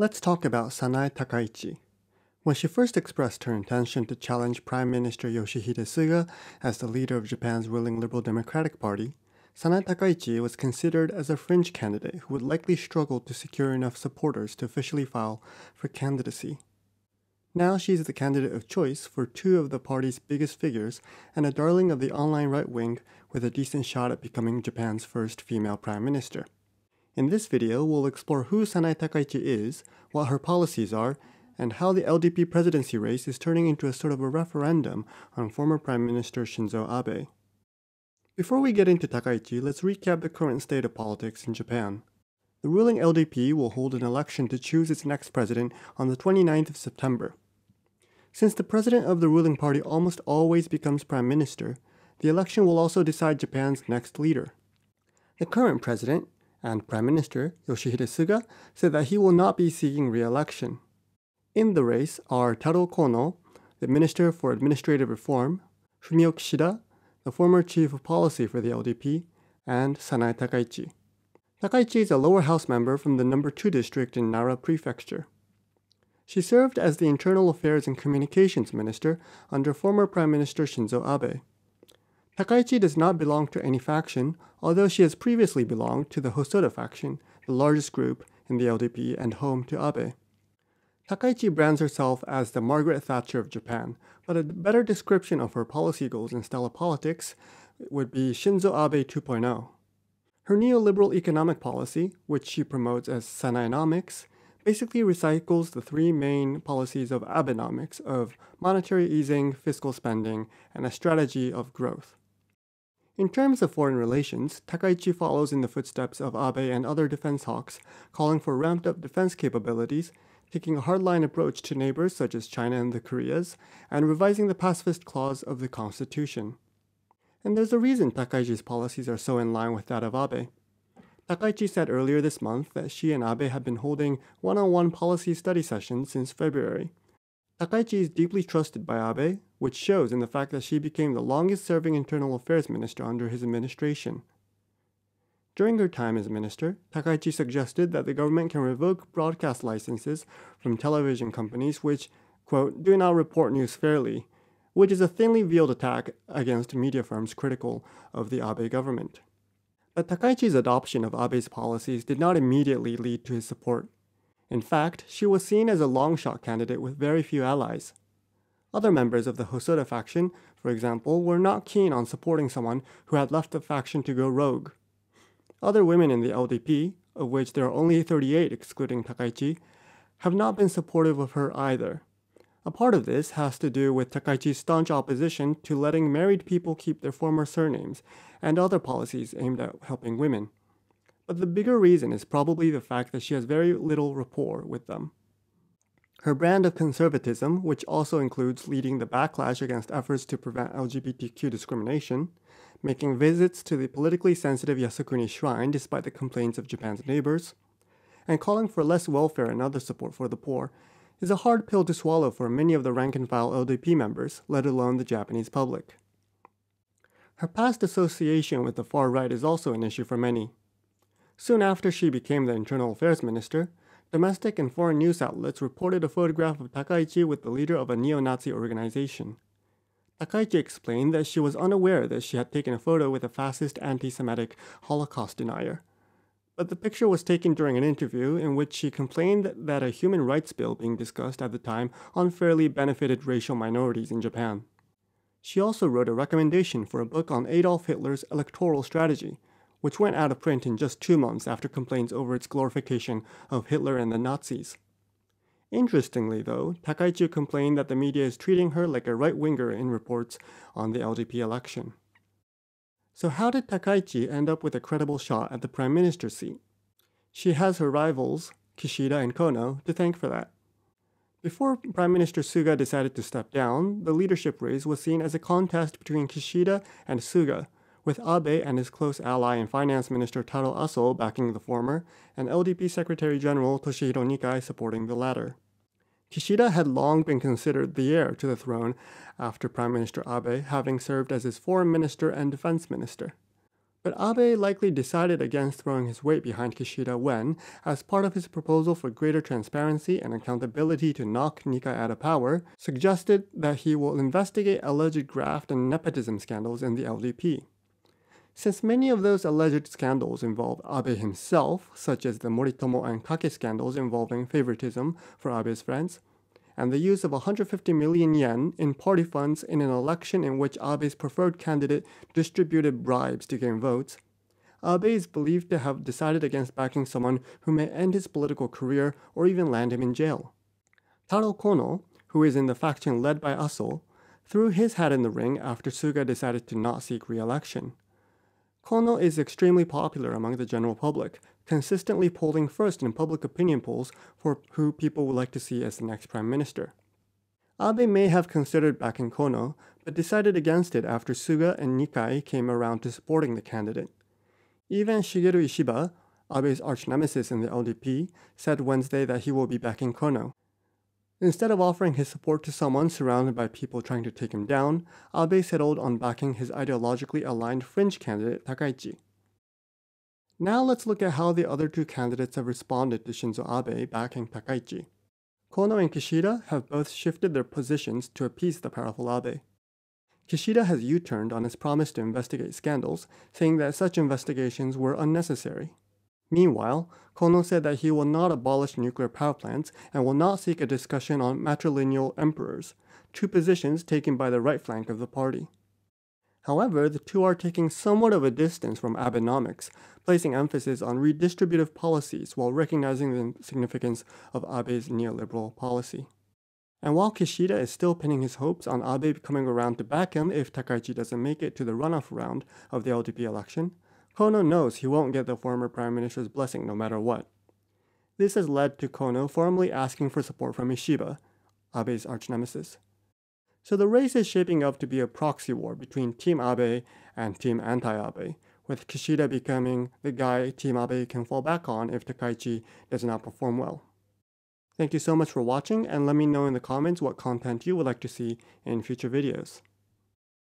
Let's talk about Sanae Takaichi. When she first expressed her intention to challenge Prime Minister Yoshihide Suga as the leader of Japan's ruling Liberal Democratic Party, Sanae Takaichi was considered as a fringe candidate who would likely struggle to secure enough supporters to officially file for candidacy. Now she is the candidate of choice for two of the party's biggest figures and a darling of the online right wing with a decent shot at becoming Japan's first female prime minister. In this video, we'll explore who Sanai Takaichi is, what her policies are, and how the LDP presidency race is turning into a sort of a referendum on former Prime Minister Shinzo Abe. Before we get into Takaichi, let's recap the current state of politics in Japan. The ruling LDP will hold an election to choose its next president on the 29th of September. Since the president of the ruling party almost always becomes prime minister, the election will also decide Japan's next leader. The current president, and Prime Minister Yoshihide Suga said that he will not be seeking re-election. In the race are Taro Kono, the Minister for Administrative Reform, Fumio Kishida, the former Chief of Policy for the LDP, and Sanae Takaichi. Takaichi is a lower house member from the number 2 district in Nara Prefecture. She served as the Internal Affairs and Communications Minister under former Prime Minister Shinzo Abe. Takaichi does not belong to any faction, although she has previously belonged to the Hosoda faction, the largest group in the LDP and home to Abe. Takaichi brands herself as the Margaret Thatcher of Japan, but a better description of her policy goals and style of politics would be Shinzo Abe 2.0. Her neoliberal economic policy, which she promotes as Sanainomics, basically recycles the three main policies of Abenomics of monetary easing, fiscal spending, and a strategy of growth. In terms of foreign relations, Takaichi follows in the footsteps of Abe and other defense hawks, calling for ramped up defense capabilities, taking a hardline approach to neighbors such as China and the Koreas, and revising the pacifist clause of the Constitution. And there's a reason Takaichi's policies are so in line with that of Abe. Takaichi said earlier this month that she and Abe have been holding one on one policy study sessions since February, Takaichi is deeply trusted by Abe, which shows in the fact that she became the longest serving internal affairs minister under his administration. During her time as minister, Takaichi suggested that the government can revoke broadcast licenses from television companies which, quote, do not report news fairly, which is a thinly veiled attack against media firms critical of the Abe government. But Takaichi's adoption of Abe's policies did not immediately lead to his support in fact, she was seen as a long shot candidate with very few allies. Other members of the Hosoda faction, for example, were not keen on supporting someone who had left the faction to go rogue. Other women in the LDP, of which there are only 38 excluding Takaichi, have not been supportive of her either. A part of this has to do with Takaichi's staunch opposition to letting married people keep their former surnames and other policies aimed at helping women but the bigger reason is probably the fact that she has very little rapport with them. Her brand of conservatism, which also includes leading the backlash against efforts to prevent LGBTQ discrimination, making visits to the politically sensitive Yasukuni shrine despite the complaints of Japan's neighbors, and calling for less welfare and other support for the poor, is a hard pill to swallow for many of the rank and file LDP members, let alone the Japanese public. Her past association with the far right is also an issue for many. Soon after she became the Internal Affairs Minister, domestic and foreign news outlets reported a photograph of Takaichi with the leader of a neo Nazi organization. Takaichi explained that she was unaware that she had taken a photo with a fascist anti Semitic Holocaust denier. But the picture was taken during an interview in which she complained that a human rights bill being discussed at the time unfairly benefited racial minorities in Japan. She also wrote a recommendation for a book on Adolf Hitler's electoral strategy, which went out of print in just two months after complaints over its glorification of Hitler and the Nazis. Interestingly, though, Takaichi complained that the media is treating her like a right winger in reports on the LDP election. So, how did Takaichi end up with a credible shot at the prime minister seat? She has her rivals, Kishida and Kono, to thank for that. Before Prime Minister Suga decided to step down, the leadership race was seen as a contest between Kishida and Suga, with Abe and his close ally and Finance Minister Taro Aso backing the former, and LDP Secretary General Toshihiro Nikai supporting the latter. Kishida had long been considered the heir to the throne after Prime Minister Abe, having served as his foreign minister and defense minister. But Abe likely decided against throwing his weight behind Kishida when, as part of his proposal for greater transparency and accountability to knock Nikai out of power, suggested that he will investigate alleged graft and nepotism scandals in the LDP. Since many of those alleged scandals involve Abe himself, such as the Moritomo and Kake scandals involving favoritism for Abe's friends, and the use of 150 million yen in party funds in an election in which Abe's preferred candidate distributed bribes to gain votes, Abe is believed to have decided against backing someone who may end his political career or even land him in jail. Taro Kono, who is in the faction led by Aso, threw his hat in the ring after Suga decided to not seek re-election. Kono is extremely popular among the general public, consistently polling first in public opinion polls for who people would like to see as the next prime minister. Abe may have considered backing Kono, but decided against it after Suga and Nikai came around to supporting the candidate. Even Shigeru Ishiba, Abe's arch nemesis in the LDP, said Wednesday that he will be backing Kono, Instead of offering his support to someone surrounded by people trying to take him down, Abe settled on backing his ideologically aligned fringe candidate Takaichi. Now let's look at how the other two candidates have responded to Shinzo Abe backing Takaichi. Kono and Kishida have both shifted their positions to appease the powerful Abe. Kishida has U turned on his promise to investigate scandals, saying that such investigations were unnecessary. Meanwhile, Kono said that he will not abolish nuclear power plants and will not seek a discussion on matrilineal emperors, two positions taken by the right flank of the party. However, the two are taking somewhat of a distance from Abenomics, placing emphasis on redistributive policies while recognizing the significance of Abe's neoliberal policy. And while Kishida is still pinning his hopes on Abe coming around to back him if Takaichi doesn't make it to the runoff round of the LDP election, Kono knows he won't get the former prime minister's blessing no matter what. This has led to Kono formally asking for support from Ishiba, Abe's arch nemesis. So the race is shaping up to be a proxy war between Team Abe and Team Anti-Abe, with Kishida becoming the guy Team Abe can fall back on if Takaichi does not perform well. Thank you so much for watching and let me know in the comments what content you would like to see in future videos.